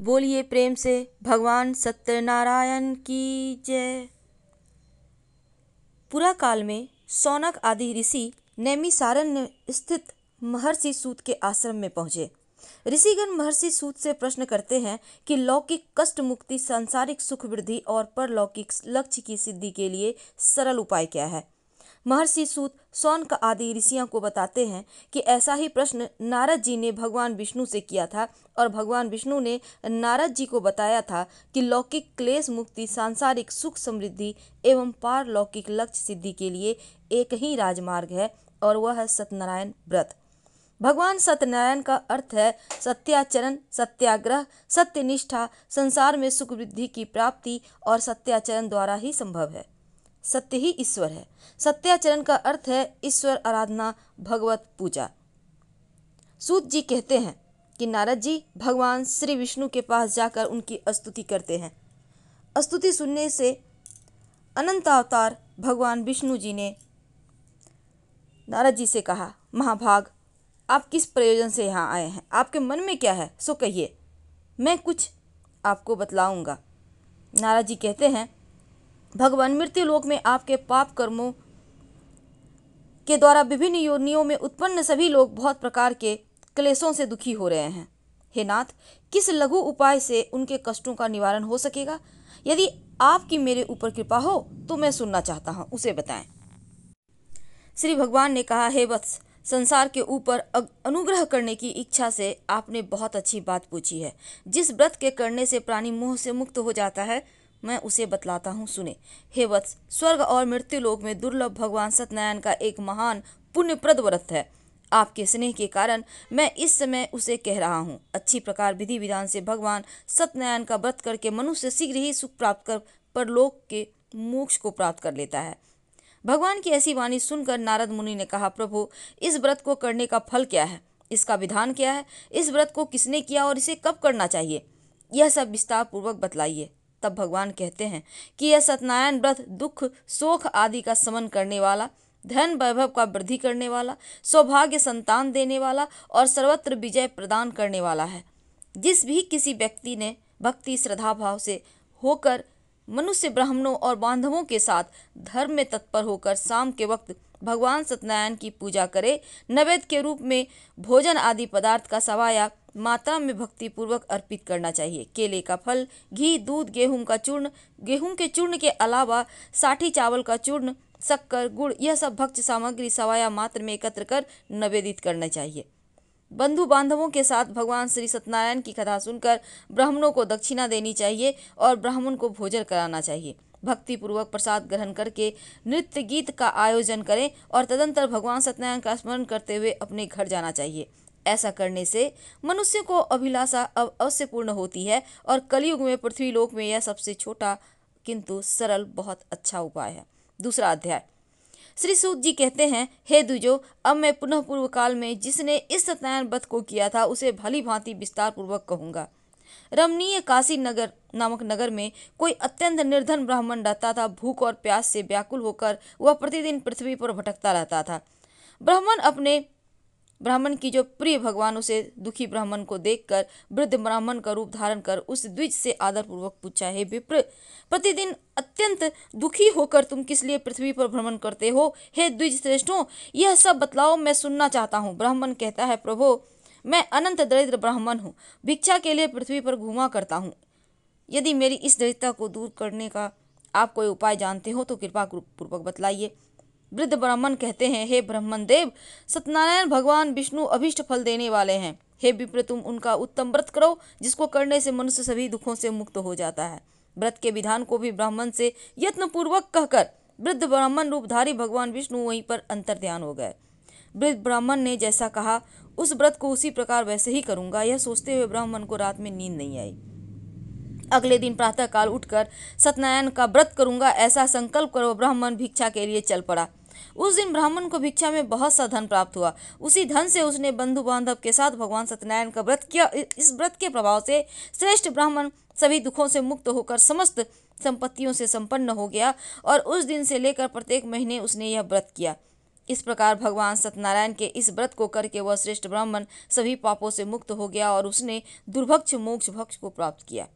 बोलिए प्रेम से भगवान सत्यनारायण की जय पूरा काल में सौनक आदि ऋषि नैमिसारण्य स्थित महर्षि सूत के आश्रम में पहुंचे ऋषिगण महर्षि सूत से प्रश्न करते हैं कि लौकिक कष्ट मुक्ति सांसारिक सुख वृद्धि और परलौकिक लक्ष्य की सिद्धि के लिए सरल उपाय क्या है महर्षि सूत सौनक आदि ऋषियों को बताते हैं कि ऐसा ही प्रश्न नारद जी ने भगवान विष्णु से किया था और भगवान विष्णु ने नारद जी को बताया था कि लौकिक क्लेश मुक्ति सांसारिक सुख समृद्धि एवं पारलौकिक लक्ष्य सिद्धि के लिए एक ही राजमार्ग है और वह है सत्यनारायण व्रत भगवान सत्यनारायण का अर्थ है सत्याचरण सत्याग्रह सत्यनिष्ठा संसार में सुख वृद्धि की प्राप्ति और सत्याचरण द्वारा ही संभव है सत्य ही ईश्वर है सत्याचरण का अर्थ है ईश्वर आराधना भगवत पूजा सूत जी कहते हैं कि नारद जी भगवान श्री विष्णु के पास जाकर उनकी स्तुति करते हैं स्तुति सुनने से अनंत अवतार भगवान विष्णु जी ने नारद जी से कहा महाभाग आप किस प्रयोजन से यहाँ आए हैं आपके मन में क्या है सो कहिए मैं कुछ आपको बतलाऊंगा नारद जी कहते हैं भगवान मृत्यु लोक में आपके पाप कर्मों के द्वारा विभिन्न योनियों में उत्पन्न सभी लोग बहुत प्रकार के क्लेशों से दुखी हो रहे हैं हे नाथ किस लघु उपाय से उनके कष्टों का निवारण हो सकेगा यदि आपकी मेरे ऊपर कृपा हो तो मैं सुनना चाहता हूँ उसे बताएं श्री भगवान ने कहा हे वत्स संसार के ऊपर अनुग्रह करने की इच्छा से आपने बहुत अच्छी बात पूछी है जिस व्रत के करने से प्राणी मोह से मुक्त हो जाता है मैं उसे बतलाता हूँ सुने हे वत्स स्वर्ग और मृत्यु लोक में दुर्लभ भगवान सत्यनारायण का एक महान पुण्यप्रद व्रत है आपके स्नेह के कारण मैं इस समय उसे कह रहा हूँ अच्छी प्रकार विधि विधान से भगवान सत्यनारायण का व्रत करके मनुष्य शीघ्र ही सुख प्राप्त कर परलोक के मोक्ष को प्राप्त कर लेता है भगवान की ऐसी वाणी सुनकर नारद मुनि ने कहा प्रभु इस व्रत को करने का फल क्या है इसका विधान क्या है इस व्रत को किसने किया और इसे कब करना चाहिए यह सब विस्तार पूर्वक बतलाइए तब भगवान कहते हैं कि यह सत्यनारायण व्रत दुख शोक आदि का समन करने वाला धन वैभव का वृद्धि करने वाला सौभाग्य संतान देने वाला और सर्वत्र विजय प्रदान करने वाला है जिस भी किसी व्यक्ति ने भक्ति श्रद्धा भाव से होकर मनुष्य ब्राह्मणों और बांधवों के साथ धर्म में तत्पर होकर शाम के वक्त भगवान सत्यनारायण की पूजा करें नवेद के रूप में भोजन आदि पदार्थ का सवाया मात्रा में भक्तिपूर्वक अर्पित करना चाहिए केले का फल घी दूध गेहूं का चूर्ण गेहूं के चूर्ण के अलावा साठी चावल का चूर्ण शक्कर गुड़ यह सब भक्त सामग्री सवाया मात्र में एकत्र कर निवेदित करना चाहिए बंधु बांधवों के साथ भगवान श्री सत्यनारायण की कथा सुनकर ब्राह्मणों को दक्षिणा देनी चाहिए और ब्राह्मण को भोजन कराना चाहिए भक्तिपूर्वक प्रसाद ग्रहण करके नृत्य गीत का आयोजन करें और तदंतर भगवान सत्यनारायण का स्मरण करते हुए अपने घर जाना चाहिए ऐसा करने से मनुष्य को अभिलाषा अब अवश्य पूर्ण होती है और कलयुग में पृथ्वी लोक में यह सबसे छोटा किंतु सरल बहुत अच्छा उपाय है दूसरा अध्याय श्री सूत जी कहते हैं हे दुजो अब मैं पुनः पूर्व काल में जिसने इस सत्यनारायण व्रत को किया था उसे भली भांति विस्तार पूर्वक कहूँगा रमणीय काशी नगर नामक नगर में कोई अत्यंत निर्धन ब्राह्मण रहता था भूख और प्यास से व्याकुल होकर वह प्रतिदिन पृथ्वी पर भटकता रहता था ब्राह्मण अपने ब्राह्मण की जो प्रिय भगवान उसे दुखी ब्राह्मण को देखकर वृद्ध ब्राह्मण का रूप धारण कर उस द्विज से आदरपूर्वक पूछा हे विप्र प्रतिदिन अत्यंत दुखी होकर तुम किस लिए पृथ्वी पर भ्रमण करते हो हे द्विज श्रेष्ठों यह सब बतलाओ मैं सुनना चाहता हूँ ब्राह्मण कहता है प्रभो मैं अनंत दरिद्र ब्राह्मण हूँ भिक्षा के लिए पृथ्वी पर घूमा करता हूँ यदि मेरी इस दरिद्रता को दूर करने का आप कोई उपाय जानते हो तो कृपा पूर्वक बतलाइए वृद्ध ब्राह्मण कहते हैं हे ब्राह्मण देव सत्यनारायण भगवान विष्णु अभिष्ट फल देने वाले हैं हे विप्र तुम उनका उत्तम व्रत करो जिसको करने से मनुष्य सभी दुखों से मुक्त हो जाता है व्रत के विधान को भी ब्राह्मण से यत्न पूर्वक कहकर वृद्ध ब्राह्मण रूपधारी भगवान विष्णु वहीं पर अंतर ध्यान हो गए वृद्ध ब्राह्मण ने जैसा कहा उस व्रत को उसी प्रकार वैसे ही करूंगा यह सोचते हुए ब्राह्मण को रात में नींद नहीं आई अगले दिन प्रातःकाल उठकर सत्यनारायण का व्रत करूंगा ऐसा संकल्प कर वह ब्राह्मण भिक्षा के लिए चल पड़ा उस दिन ब्राह्मण को भिक्षा में बहुत सा धन प्राप्त हुआ उसी धन से उसने बंधु बांधव के साथ भगवान सत्यनारायण का व्रत किया इस व्रत के प्रभाव से श्रेष्ठ ब्राह्मण सभी दुखों से मुक्त होकर समस्त संपत्तियों से संपन्न हो गया और उस दिन से लेकर प्रत्येक महीने उसने यह व्रत किया इस प्रकार भगवान सत्यनारायण के इस व्रत को करके वह श्रेष्ठ ब्राह्मण सभी पापों से मुक्त हो गया और उसने दुर्भक्ष मोक्ष भक्ष को प्राप्त किया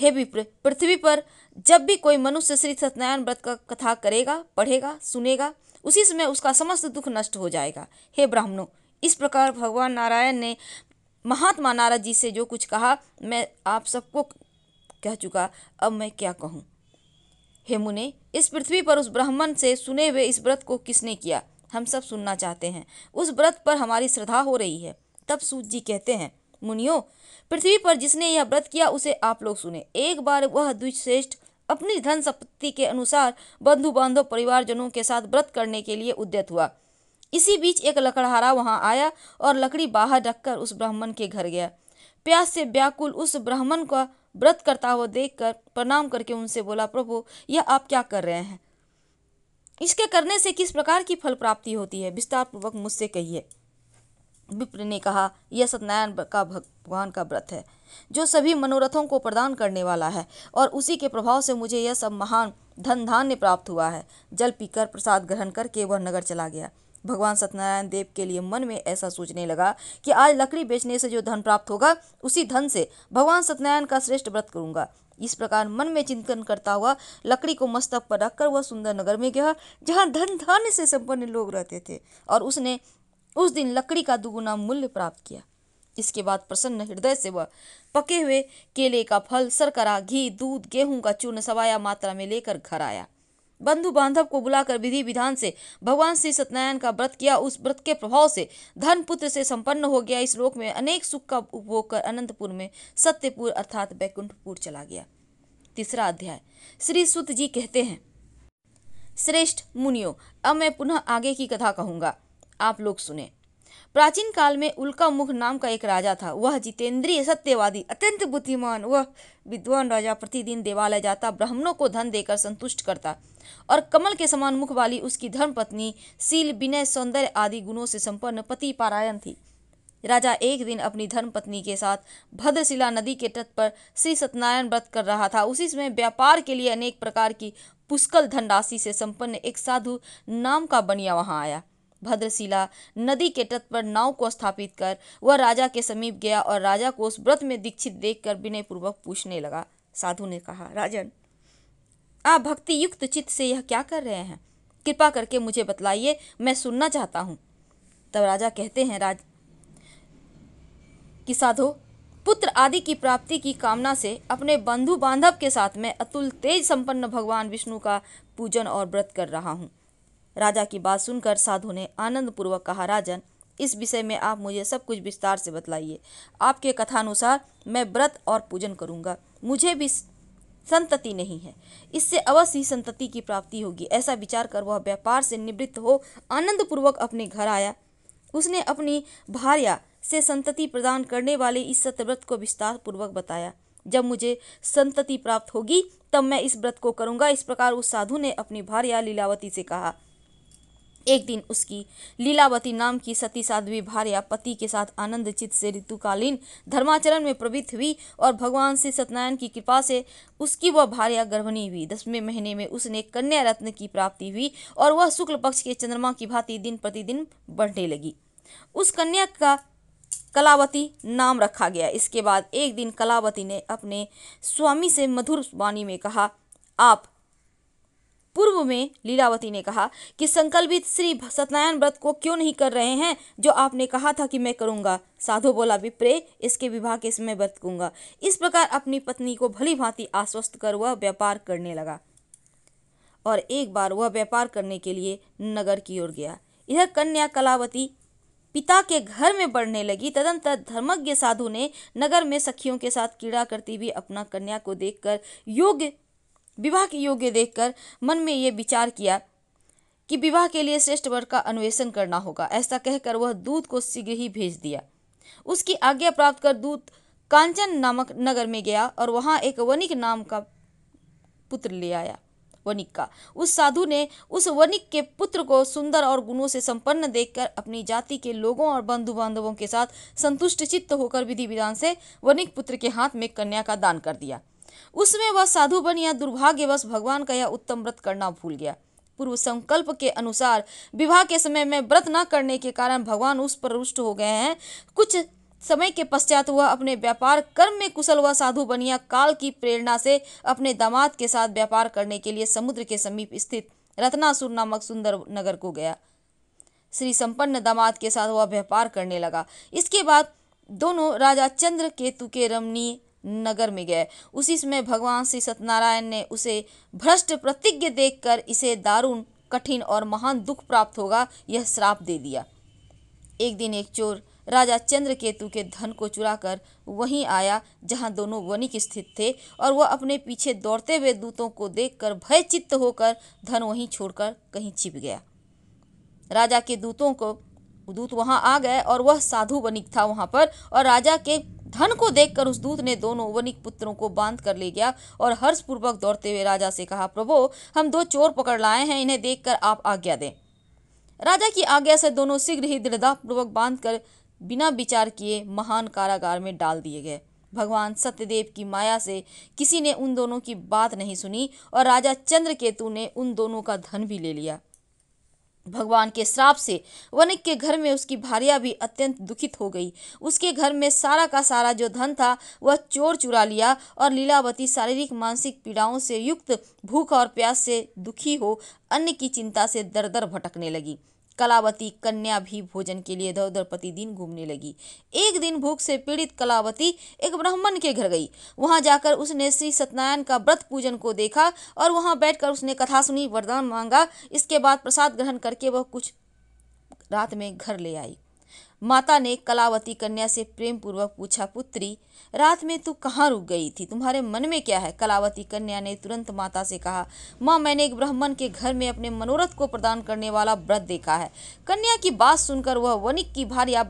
हे विप्र पृथ्वी पर जब भी कोई मनुष्य श्री सत्यनारायण व्रत का कथा करेगा पढ़ेगा सुनेगा उसी समय उसका समस्त दुख नष्ट हो जाएगा हे ब्राह्मणों इस प्रकार भगवान नारायण ने महात्मा नारद जी से जो कुछ कहा मैं आप सबको कह चुका अब मैं क्या कहूँ हे मुने इस पृथ्वी पर उस ब्राह्मण से सुने हुए इस व्रत को किसने किया हम सब सुनना चाहते हैं उस व्रत पर हमारी श्रद्धा हो रही है तब सूत जी कहते हैं मुनियो पृथ्वी पर जिसने यह व्रत किया उसे आप लोग सुने एक बार वह द्विश्रेष्ठ अपनी धन संपत्ति के अनुसार बंधु बांधव परिवारजनों के साथ व्रत करने के लिए उद्यत हुआ इसी बीच एक लकड़हारा वहां आया और लकड़ी बाहर रखकर उस ब्राह्मण के घर गया प्यास से व्याकुल उस ब्राह्मण का व्रत करता हुआ देखकर प्रणाम करके उनसे बोला प्रभु यह आप क्या कर रहे हैं इसके करने से किस प्रकार की फल प्राप्ति होती है विस्तार पूर्वक मुझसे कहिए विप्र ने कहा यह सत्यनारायण का भगवान का व्रत है जो सभी मनोरथों को प्रदान करने वाला है और उसी के प्रभाव से मुझे यह सब महान धन धान्य प्राप्त हुआ है जल पीकर प्रसाद ग्रहण करके वह नगर चला गया भगवान सत्यनारायण देव के लिए मन में ऐसा सोचने लगा कि आज लकड़ी बेचने से जो धन प्राप्त होगा उसी धन से भगवान सत्यनारायण का श्रेष्ठ व्रत करूंगा इस प्रकार मन में चिंतन करता हुआ लकड़ी को मस्तक पर रखकर वह सुंदर नगर में गया जहाँ धन धान्य से संपन्न लोग रहते थे और उसने उस दिन लकड़ी का दुगुना मूल्य प्राप्त किया इसके बाद प्रसन्न हृदय से वह पके हुए केले का फल सरकरा घी दूध गेहूं का चूर्ण सवाया मात्रा में लेकर घर आया बंधु बांधव को बुलाकर विधि विधान से भगवान श्री सत्यनारायण का व्रत किया उस व्रत के प्रभाव से धन पुत्र से संपन्न हो गया इस लोक में अनेक सुख का उपभोग कर अनंतपुर में सत्यपुर अर्थात बैकुंठपुर चला गया तीसरा अध्याय श्री सुत जी कहते हैं श्रेष्ठ मुनियो अब मैं पुनः आगे की कथा कहूंगा आप लोग सुने प्राचीन काल में उल्का मुख नाम का एक राजा था वह जितेंद्रीय सत्यवादी अत्यंत बुद्धिमान वह विद्वान राजा प्रतिदिन देवालय जाता ब्राह्मणों को धन देकर संतुष्ट करता और कमल के समान मुख वाली उसकी धर्मपत्नी सील विनय सौंदर्य आदि गुणों से संपन्न पति पारायण थी राजा एक दिन अपनी धर्मपत्नी के साथ भद्रशिला नदी के तट पर श्री सत्यनारायण व्रत कर रहा था उसी समय व्यापार के लिए अनेक प्रकार की पुष्कल धनराशि से संपन्न एक साधु नाम का बनिया वहां आया भद्रशिला नदी के तट पर नाव को स्थापित कर वह राजा के समीप गया और राजा को उस व्रत में दीक्षित देखकर विनयपूर्वक पूछने लगा साधु ने कहा राजन आप भक्ति युक्त चित्त से यह क्या कर रहे हैं कृपा करके मुझे बतलाइए मैं सुनना चाहता हूँ तब राजा कहते हैं राज कि साधो पुत्र आदि की प्राप्ति की कामना से अपने बंधु बांधव के साथ मैं अतुल तेज संपन्न भगवान विष्णु का पूजन और व्रत कर रहा हूँ राजा की बात सुनकर साधु ने आनंदपूर्वक कहा राजन इस विषय में आप मुझे सब कुछ विस्तार से बतलाइए आपके कथानुसार मैं व्रत और पूजन करूँगा मुझे भी संतति नहीं है इससे अवश्य ही संतति की प्राप्ति होगी ऐसा विचार कर वह व्यापार से निवृत्त हो आनंदपूर्वक अपने घर आया उसने अपनी भार्या से संतति प्रदान करने वाले इस सत्यव्रत को विस्तार पूर्वक बताया जब मुझे संतति प्राप्त होगी तब मैं इस व्रत को करूंगा इस प्रकार उस साधु ने अपनी भार्या लीलावती से कहा एक दिन उसकी लीलावती नाम की सती साध्वी भार्या पति के साथ आनंद चित्त से ऋतुकालीन धर्माचरण में प्रवृत्त हुई और भगवान श्री सत्यनारायण की कृपा से उसकी वह भार्या गर्भणी हुई दसवें महीने में उसने कन्या रत्न की प्राप्ति हुई और वह शुक्ल पक्ष के चंद्रमा की भांति दिन प्रतिदिन बढ़ने लगी उस कन्या का कलावती नाम रखा गया इसके बाद एक दिन कलावती ने अपने स्वामी से मधुर वाणी में कहा आप पूर्व में लीलावती ने कहा कि संकल्पित श्री सत्यनारायण व्रत को क्यों नहीं कर रहे हैं जो आपने कहा था कि मैं करूंगा साधु बोला विप्रे इसके विवाह के समय बरतूंगा इस प्रकार अपनी पत्नी को भली भांति आश्वस्त कर वह व्यापार करने लगा और एक बार वह व्यापार करने के लिए नगर की ओर गया इधर कन्या कलावती पिता के घर में बढ़ने लगी तदंतर धर्मज्ञ साधु ने नगर में सखियों के साथ क्रीड़ा करती हुई अपना कन्या को देखकर योग्य विवाह के योग्य देखकर मन में ये विचार किया कि विवाह के लिए श्रेष्ठ वर का अन्वेषण करना होगा ऐसा कहकर वह दूत को शीघ्र ही भेज दिया उसकी आज्ञा प्राप्त कर दूत कांचन नामक नगर में गया और वहाँ एक वनिक नाम का पुत्र ले आया वनिक का उस साधु ने उस वनिक के पुत्र को सुंदर और गुणों से संपन्न देखकर अपनी जाति के लोगों और बंधु बांधवों के साथ संतुष्ट चित्त होकर विधि विधान से वनिक पुत्र के हाथ में कन्या का दान कर दिया उसमें वह साधु बन या दुर्भाग्यवश भगवान का यह उत्तम व्रत करना भूल गया पूर्व संकल्प के अनुसार विवाह के समय में व्रत न करने के कारण भगवान उस पर रुष्ट हो गए हैं कुछ समय के पश्चात वह अपने व्यापार कर्म में कुशल व साधु बनिया काल की प्रेरणा से अपने दामाद के साथ व्यापार करने के लिए समुद्र के समीप स्थित रत्नासुर नामक सुंदर नगर को गया श्री संपन्न दामाद के साथ वह व्यापार करने लगा इसके बाद दोनों राजा चंद्र केतु के रमणीय नगर में गए उसी समय भगवान श्री सत्यनारायण ने उसे भ्रष्ट प्रतिज्ञ देखकर इसे दारुण कठिन और महान दुख प्राप्त होगा यह श्राप दे दिया एक दिन एक चोर राजा चंद्रकेतु के धन को चुरा कर वहीं आया जहां दोनों वनिक स्थित थे और वह अपने पीछे दौड़ते हुए दूतों को देखकर भयचित्त होकर धन वहीं छोड़कर कहीं छिप गया राजा के दूतों को दूत वहां आ गए और वह साधु वनिक था वहां पर और राजा के धन को देखकर उस दूत ने दोनों वनिक पुत्रों को बांध कर ले गया और हर्ष पूर्वक दौड़ते हुए राजा से कहा प्रभो हम दो चोर पकड़ लाए हैं इन्हें देखकर आप आज्ञा दें राजा की आज्ञा से दोनों शीघ्र ही दृढ़तापूर्वक बांध कर बिना विचार किए महान कारागार में डाल दिए गए भगवान सत्यदेव की माया से किसी ने उन दोनों की बात नहीं सुनी और राजा चंद्रकेतु ने उन दोनों का धन भी ले लिया भगवान के श्राप से वनिक के घर में उसकी भारिया भी अत्यंत दुखित हो गई उसके घर में सारा का सारा जो धन था वह चोर चुरा लिया और लीलावती शारीरिक मानसिक पीड़ाओं से युक्त भूख और प्यास से दुखी हो अन्य की चिंता से दर दर भटकने लगी कलावती कन्या भी भोजन के लिए इधर उधर प्रतिदिन घूमने लगी एक दिन भूख से पीड़ित कलावती एक ब्राह्मण के घर गई वहां जाकर उसने श्री सत्यनारायण का व्रत पूजन को देखा और वहां बैठकर उसने कथा सुनी वरदान मांगा इसके बाद प्रसाद ग्रहण करके वह कुछ रात में घर ले आई माता ने कलावती कन्या से प्रेम पूर्वक पूछा पुत्री रात में तू कहाँ रुक गई थी तुम्हारे मन में क्या है कलावती कन्या ने तुरंत माता से कहा माँ मैंने एक ब्राह्मण के घर में अपने मनोरथ को प्रदान करने वाला व्रत देखा है कन्या की बात सुनकर वह वनिक की भार्या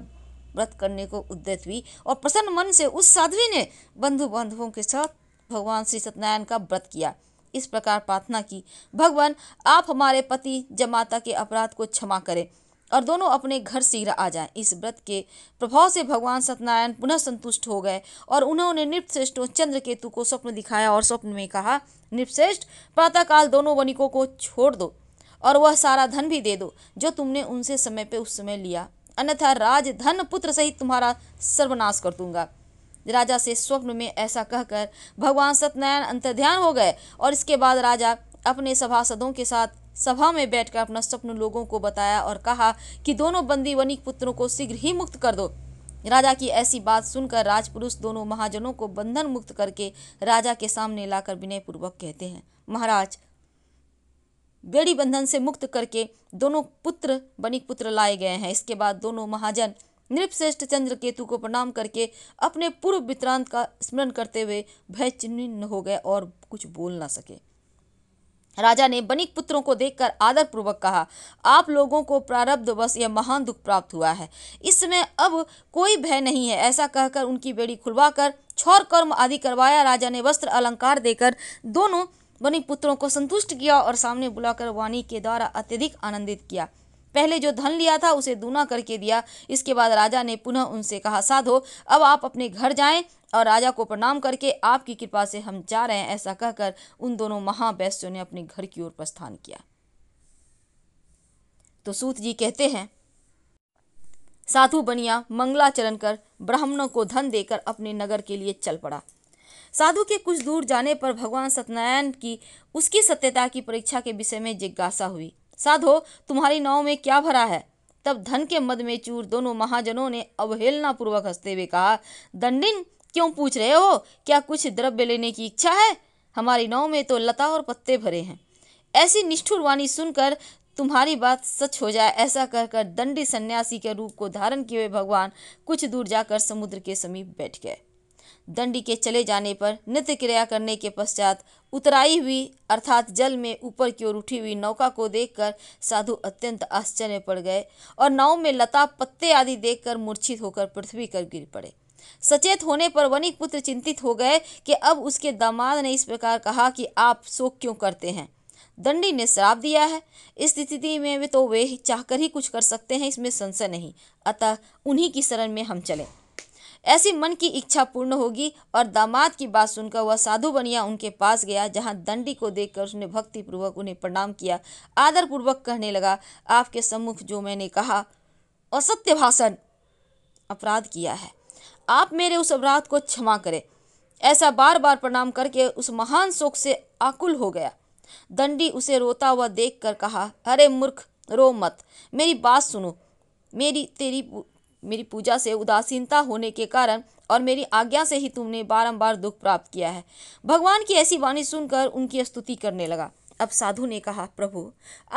व्रत करने को उद्यत हुई और प्रसन्न मन से उस साध्वी ने बंधु बांधवों के साथ भगवान श्री सत्यनारायण का व्रत किया इस प्रकार प्रार्थना की भगवान आप हमारे पति जमाता के अपराध को क्षमा करें और दोनों अपने घर शीघ्र आ जाएं इस व्रत के प्रभाव से भगवान सत्यनारायण पुनः संतुष्ट हो गए और उन्होंने चंद्र चंद्रकेतु को स्वप्न दिखाया और स्वप्न में कहा नृपश्रेष्ठ प्रातःकाल दोनों वनिकों को छोड़ दो और वह सारा धन भी दे दो जो तुमने उनसे समय पर उस समय लिया अन्यथा राज धन पुत्र सहित तुम्हारा सर्वनाश कर दूंगा राजा से स्वप्न में ऐसा कहकर भगवान सत्यनारायण अंतर्ध्यान हो गए और इसके बाद राजा अपने सभासदों के साथ सभा में बैठकर अपना स्वप्न लोगों को बताया और कहा कि दोनों बंदी वनिक पुत्रों को शीघ्र ही मुक्त कर दो राजा की ऐसी बात सुनकर राजपुरुष दोनों महाजनों को बंधन मुक्त करके राजा के सामने लाकर विनयपूर्वक कहते हैं महाराज बेड़ी बंधन से मुक्त करके दोनों पुत्र बनिक पुत्र लाए गए हैं इसके बाद दोनों महाजन नृपश्रेष्ठ चंद्र केतु को प्रणाम करके अपने पूर्व वित्रांत का स्मरण करते हुए भय चिन्ह हो गए और कुछ बोल ना सके राजा ने बनिक पुत्रों को देखकर पूर्वक कहा आप लोगों को प्रारब्ध बस यह महान दुख प्राप्त हुआ है इसमें अब कोई भय नहीं है ऐसा कहकर उनकी बेड़ी खुलवाकर छौर कर्म आदि करवाया राजा ने वस्त्र अलंकार देकर दोनों बनिक पुत्रों को संतुष्ट किया और सामने बुलाकर वाणी के द्वारा अत्यधिक आनंदित किया पहले जो धन लिया था उसे दूना करके दिया इसके बाद राजा ने पुनः उनसे कहा साधो अब आप अपने घर जाएं और राजा को प्रणाम करके आपकी कृपा से हम जा रहे हैं ऐसा कहकर उन दोनों महावैश्यों ने अपने घर की ओर प्रस्थान किया तो सूत जी कहते हैं साधु बनिया मंगलाचरण कर ब्राह्मणों को धन देकर अपने नगर के लिए चल पड़ा साधु के कुछ दूर जाने पर भगवान सत्यनारायण की उसकी सत्यता की परीक्षा के विषय में जिज्ञासा हुई साधो तुम्हारी नाव में क्या भरा है तब धन के मद में चूर दोनों महाजनों ने अवहेलना पूर्वक हंसते हुए कहा दंडिन क्यों पूछ रहे हो क्या कुछ द्रव्य लेने की इच्छा है हमारी नाव में तो लता और पत्ते भरे हैं ऐसी निष्ठुर वाणी सुनकर तुम्हारी बात सच हो जाए ऐसा कहकर दंडी सन्यासी के रूप को धारण किए भगवान कुछ दूर जाकर समुद्र के समीप बैठ गए दंडी के चले जाने पर नित्य क्रिया करने के पश्चात उतराई हुई अर्थात जल में ऊपर की ओर उठी हुई नौका को देखकर साधु अत्यंत आश्चर्य पड़ गए और नाव में लता पत्ते आदि देखकर मूर्छित होकर पृथ्वी पर गिर पड़े सचेत होने पर वनिक पुत्र चिंतित हो गए कि अब उसके दामाद ने इस प्रकार कहा कि आप शोक क्यों करते हैं दंडी ने श्राप दिया है इस स्थिति में भी तो वे चाहकर ही कुछ कर सकते हैं इसमें संशय नहीं अतः उन्हीं की शरण में हम चलें ऐसी मन की इच्छा पूर्ण होगी और दामाद की बात सुनकर वह साधु बनिया उनके पास गया जहां दंडी को देखकर उसने भक्तिपूर्वक उन्हें प्रणाम किया आदरपूर्वक कहने लगा आपके सम्मुख जो मैंने कहा असत्य भाषण अपराध किया है आप मेरे उस अपराध को क्षमा करें ऐसा बार बार प्रणाम करके उस महान शोक से आकुल हो गया दंडी उसे रोता हुआ देख कर कहा अरे मूर्ख रो मत मेरी बात सुनो मेरी तेरी मेरी पूजा से उदासीनता होने के कारण और मेरी आज्ञा से ही तुमने बारंबार दुख प्राप्त किया है भगवान की ऐसी वाणी सुनकर उनकी स्तुति करने लगा अब साधु ने कहा प्रभु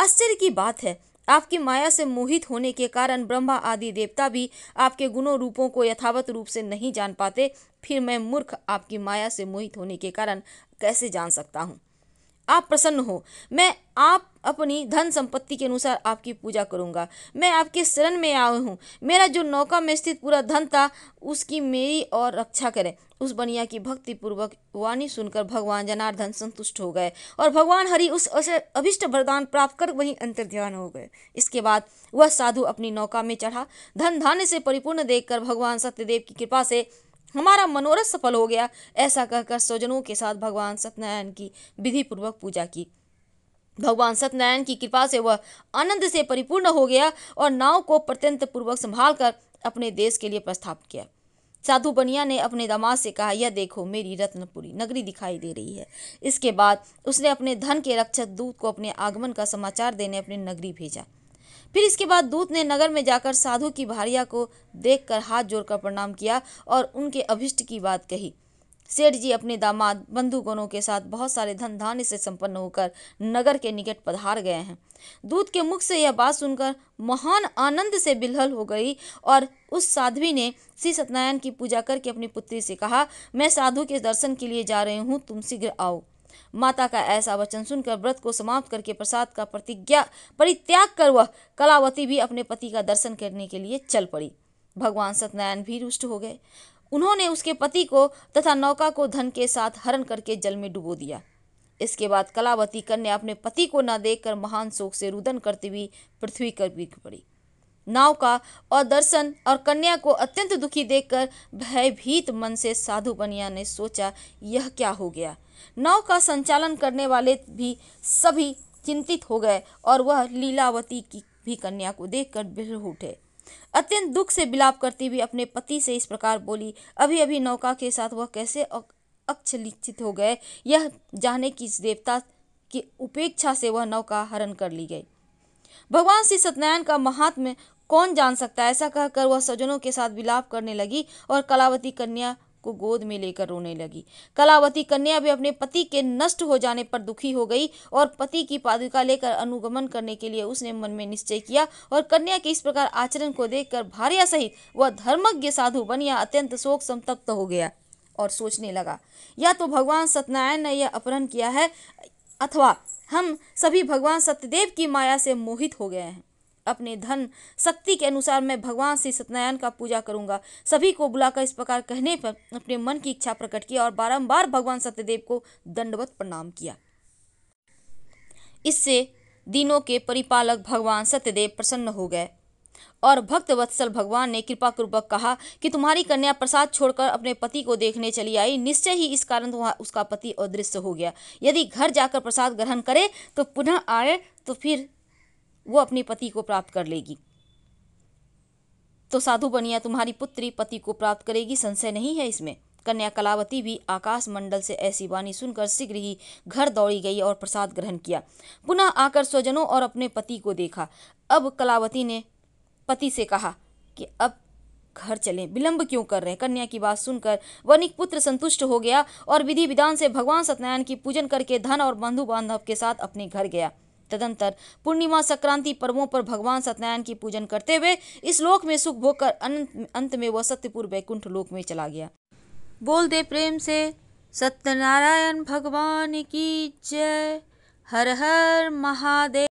आश्चर्य की बात है आपकी माया से मोहित होने के कारण ब्रह्मा आदि देवता भी आपके गुणों रूपों को यथावत रूप से नहीं जान पाते फिर मैं मूर्ख आपकी माया से मोहित होने के कारण कैसे जान सकता हूँ आप प्रसन्न हो मैं आप अपनी धन संपत्ति के अनुसार आपकी पूजा करूंगा मैं आपके शरण में आया हूँ मेरा जो नौका में स्थित पूरा धन था उसकी मेरी और रक्षा करें उस बनिया की भक्ति पूर्वक वाणी सुनकर भगवान जनार्दन संतुष्ट हो गए और भगवान हरि उस अभिष्ट वरदान प्राप्त कर वहीं अंतर्ध्यान हो गए इसके बाद वह साधु अपनी नौका में चढ़ा धन धान्य से परिपूर्ण देखकर भगवान सत्यदेव की कृपा से हमारा मनोरथ सफल हो गया ऐसा कहकर स्वजनों के साथ भगवान सत्यनारायण की विधि पूर्वक पूजा की भगवान सत्यनारायण की कृपा से वह आनंद से परिपूर्ण हो गया और नाव को प्रत्यंत पूर्वक संभाल कर अपने देश के लिए प्रस्थापित किया साधु बनिया ने अपने दामाद से कहा यह देखो मेरी रत्नपुरी नगरी दिखाई दे रही है इसके बाद उसने अपने धन के रक्षक दूत को अपने आगमन का समाचार देने अपनी नगरी भेजा फिर इसके बाद दूत ने नगर में जाकर साधु की भारिया को देखकर हाथ जोड़कर प्रणाम किया और उनके अभिष्ट की बात कही सेठ जी अपने दामाद बंधुगणों के साथ बहुत सारे धन धान्य से संपन्न होकर नगर के निकट पधार गए हैं दूत के मुख से यह बात सुनकर महान आनंद से बिलहल हो गई और उस साध्वी ने श्री सत्यनारायण की पूजा करके अपनी पुत्री से कहा मैं साधु के दर्शन के लिए जा रही हूँ तुम शीघ्र आओ माता का ऐसा वचन सुनकर व्रत को समाप्त करके प्रसाद का प्रतिज्ञा परित्याग कर वह कलावती भी अपने पति का दर्शन करने के लिए चल पड़ी भगवान सत्यनारायण भी रुष्ट हो गए उन्होंने उसके पति को तथा नौका को धन के साथ हरण करके जल में डुबो दिया इसके बाद कलावती कन्या अपने पति को न देखकर महान शोक से रुदन करती हुई पृथ्वी कर गिर पड़ी नाव का और दर्शन और कन्या को अत्यंत दुखी देखकर भयभीत मन से साधु बनिया ने सोचा यह क्या हो गया नाव का संचालन करने वाले भी सभी चिंतित हो गए और वह लीलावती की भी कन्या को देखकर कर उठे अत्यंत दुख से बिलाप करती हुई अपने पति से इस प्रकार बोली अभी अभी नौका के साथ वह कैसे अक्षलिखित हो गए यह जाने की देवता की उपेक्षा से वह नौका हरण कर ली गई भगवान श्री सत्यनारायण का महात्म्य कौन जान सकता है ऐसा कहकर वह सजनों के साथ विलाप करने लगी और कलावती कन्या को गोद में लेकर रोने लगी कलावती कन्या भी अपने पति के नष्ट हो जाने पर दुखी हो गई और पति की पादुका लेकर अनुगमन करने के लिए उसने मन में निश्चय किया और कन्या के इस प्रकार आचरण को देखकर भार्या सहित वह धर्मज्ञ साधु बन या अत्यंत शोक संतप्त हो गया और सोचने लगा या तो भगवान सत्यनारायण ने यह अपहरण किया है अथवा हम सभी भगवान सत्यदेव की माया से मोहित हो गए हैं अपने धन शक्ति के अनुसार मैं भगवान श्री सत्यनारायण का पूजा करूंगा सभी को बुलाकर इस प्रकार कहने पर अपने मन की इच्छा प्रकट की और बारंबार भगवान सत्यदेव को दंडवत प्रणाम किया इससे दिनों के परिपालक भगवान सत्यदेव प्रसन्न हो गए और भक्त वत्सल भगवान ने कृपा कृपक कहा कि तुम्हारी कन्या प्रसाद छोड़कर अपने पति को देखने चली आई निश्चय ही इस कारण वहाँ उसका पति अदृश्य हो गया यदि घर जाकर प्रसाद ग्रहण करे तो पुनः आए तो फिर वो अपने पति को प्राप्त कर लेगी तो साधु बनिया तुम्हारी पुत्री पति को प्राप्त करेगी संशय नहीं है इसमें कन्या कलावती भी आकाश मंडल से ऐसी वाणी सुनकर शीघ्र ही घर दौड़ी गई और प्रसाद ग्रहण किया पुनः आकर स्वजनों और अपने पति को देखा अब कलावती ने पति से कहा कि अब घर चलें विलंब क्यों कर रहे हैं कन्या की बात सुनकर वनिक पुत्र संतुष्ट हो गया और विधि विधान से भगवान सत्यनारायण की पूजन करके धन और बंधु बांधव के साथ अपने घर गया तदंतर पूर्णिमा संक्रांति पर्वों पर भगवान सत्यनारायण की पूजन करते हुए इस लोक में सुख भोग कर अंत में वह सत्यपुर वैकुंठ लोक में चला गया बोल दे प्रेम से सत्यनारायण भगवान की जय हर हर महादेव